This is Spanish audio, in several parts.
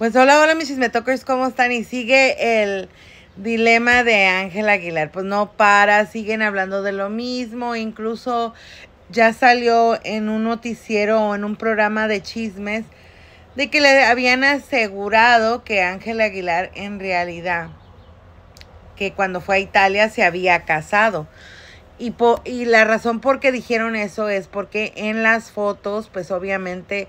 Pues hola, hola mis chismetokers, ¿cómo están? Y sigue el dilema de Ángel Aguilar. Pues no para, siguen hablando de lo mismo, incluso ya salió en un noticiero o en un programa de chismes de que le habían asegurado que Ángel Aguilar en realidad, que cuando fue a Italia se había casado. Y, y la razón por qué dijeron eso es porque en las fotos, pues obviamente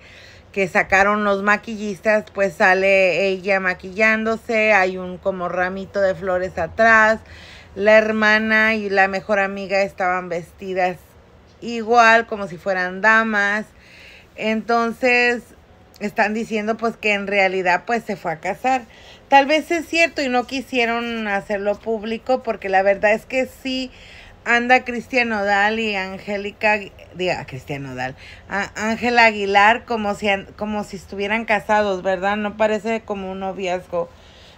que sacaron los maquillistas, pues sale ella maquillándose, hay un como ramito de flores atrás, la hermana y la mejor amiga estaban vestidas igual, como si fueran damas. Entonces, están diciendo pues que en realidad pues se fue a casar. Tal vez es cierto y no quisieron hacerlo público porque la verdad es que sí anda Cristian Odal y Angélica, diga Cristian Odal, Ángela Aguilar como si, como si estuvieran casados, ¿verdad? No parece como un noviazgo.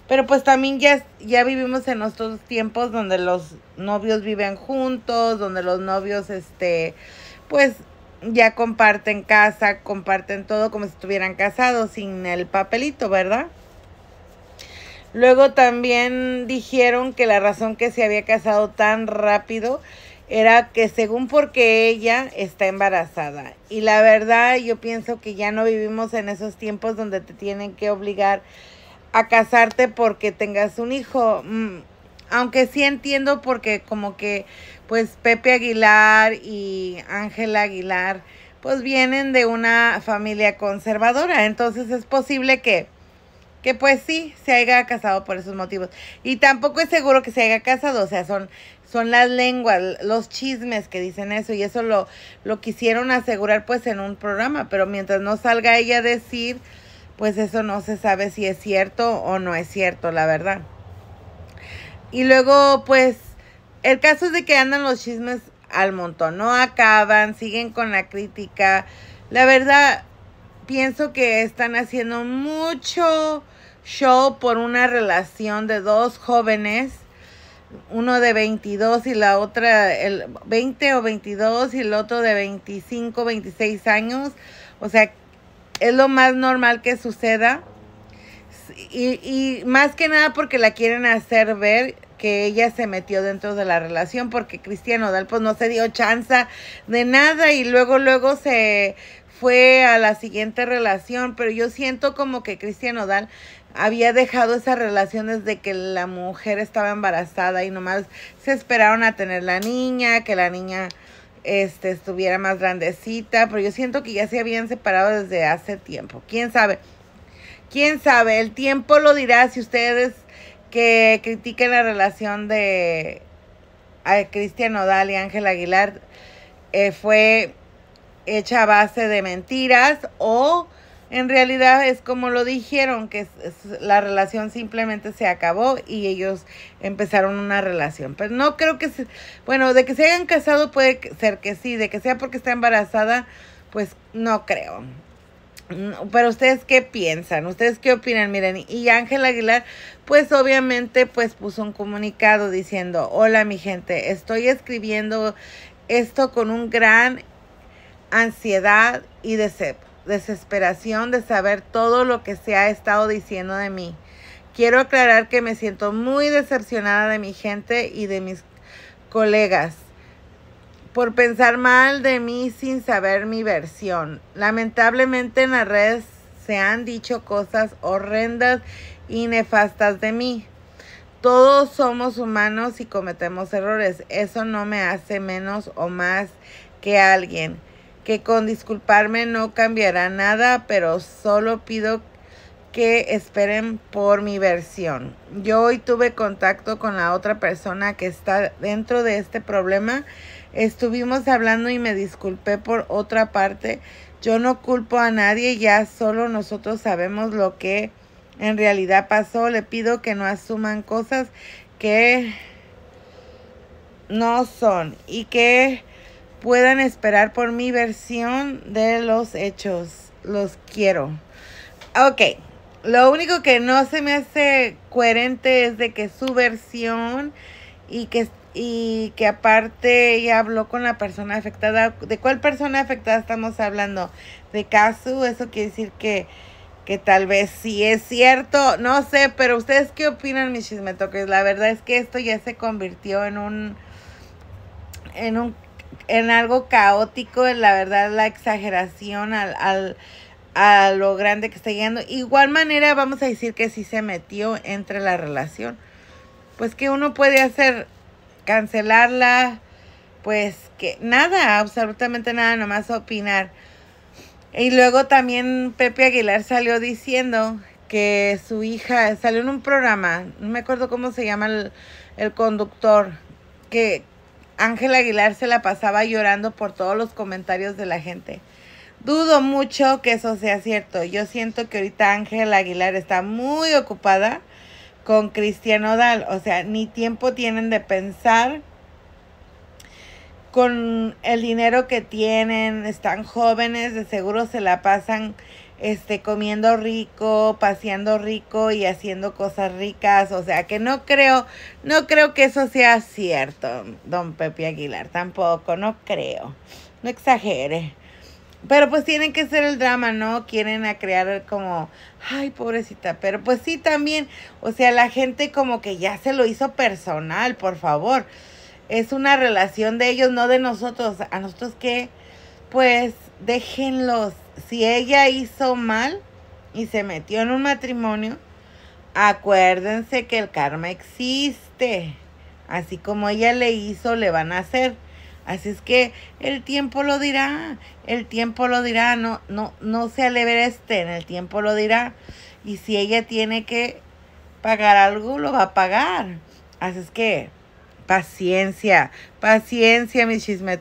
Pero pues también ya, ya vivimos en nuestros tiempos donde los novios viven juntos, donde los novios, este, pues ya comparten casa, comparten todo como si estuvieran casados sin el papelito, ¿verdad? Luego también dijeron que la razón que se había casado tan rápido era que según porque ella está embarazada. Y la verdad yo pienso que ya no vivimos en esos tiempos donde te tienen que obligar a casarte porque tengas un hijo. Mm, aunque sí entiendo porque como que pues Pepe Aguilar y Ángela Aguilar pues vienen de una familia conservadora. Entonces es posible que que pues sí, se haya casado por esos motivos. Y tampoco es seguro que se haya casado, o sea, son, son las lenguas, los chismes que dicen eso, y eso lo, lo quisieron asegurar pues en un programa, pero mientras no salga ella a decir, pues eso no se sabe si es cierto o no es cierto, la verdad. Y luego, pues, el caso es de que andan los chismes al montón, no acaban, siguen con la crítica. La verdad, pienso que están haciendo mucho show por una relación de dos jóvenes, uno de 22 y la otra, el 20 o 22 y el otro de 25, 26 años. O sea, es lo más normal que suceda. Y, y más que nada porque la quieren hacer ver que ella se metió dentro de la relación porque Cristian Odal pues no se dio chance de nada y luego luego se fue a la siguiente relación, pero yo siento como que Cristian Odal había dejado esa relación desde que la mujer estaba embarazada y nomás se esperaron a tener la niña, que la niña este, estuviera más grandecita, pero yo siento que ya se habían separado desde hace tiempo. ¿Quién sabe? ¿Quién sabe? El tiempo lo dirá si ustedes que critique la relación de a Cristian Odal y Ángel Aguilar eh, fue hecha a base de mentiras o en realidad es como lo dijeron, que la relación simplemente se acabó y ellos empezaron una relación. Pero pues no creo que, bueno, de que se hayan casado puede ser que sí, de que sea porque está embarazada, pues no creo. Mm, pero ustedes qué piensan, ustedes qué opinan, miren, y Ángel Aguilar, pues obviamente, pues puso un comunicado diciendo, hola mi gente, estoy escribiendo esto con un gran ansiedad y desesperación de saber todo lo que se ha estado diciendo de mí. Quiero aclarar que me siento muy decepcionada de mi gente y de mis colegas por pensar mal de mí sin saber mi versión. Lamentablemente en las redes se han dicho cosas horrendas y nefastas de mí. Todos somos humanos y cometemos errores. Eso no me hace menos o más que alguien. Que con disculparme no cambiará nada, pero solo pido que esperen por mi versión. Yo hoy tuve contacto con la otra persona que está dentro de este problema Estuvimos hablando y me disculpé por otra parte. Yo no culpo a nadie, ya solo nosotros sabemos lo que en realidad pasó. Le pido que no asuman cosas que no son y que puedan esperar por mi versión de los hechos. Los quiero. Ok, lo único que no se me hace coherente es de que su versión y que y que aparte ella habló con la persona afectada. ¿De cuál persona afectada estamos hablando? ¿De Kazu? Eso quiere decir que, tal vez sí es cierto. No sé, pero ¿ustedes qué opinan, mis chismetoques? La verdad es que esto ya se convirtió en un... En un en algo caótico, la verdad, la exageración a lo grande que está llegando. Igual manera, vamos a decir que sí se metió entre la relación. Pues que uno puede hacer, cancelarla, pues que nada, absolutamente nada, nomás opinar. Y luego también Pepe Aguilar salió diciendo que su hija salió en un programa, no me acuerdo cómo se llama el, el conductor, que Ángel Aguilar se la pasaba llorando por todos los comentarios de la gente. Dudo mucho que eso sea cierto. Yo siento que ahorita Ángel Aguilar está muy ocupada con cristiano dal O sea, ni tiempo tienen de pensar con el dinero que tienen, están jóvenes, de seguro se la pasan este comiendo rico, paseando rico y haciendo cosas ricas, o sea, que no creo no creo que eso sea cierto, Don Pepe Aguilar, tampoco, no creo. No exagere. Pero pues tienen que ser el drama, ¿no? Quieren a crear como, ay, pobrecita. Pero pues sí, también, o sea, la gente como que ya se lo hizo personal, por favor. Es una relación de ellos, no de nosotros. A nosotros que, pues, déjenlos. Si ella hizo mal y se metió en un matrimonio, acuérdense que el karma existe. Así como ella le hizo, le van a hacer. Así es que el tiempo lo dirá, el tiempo lo dirá, no, no, no se este en el tiempo lo dirá. Y si ella tiene que pagar algo, lo va a pagar. Así es que paciencia, paciencia, mis chisme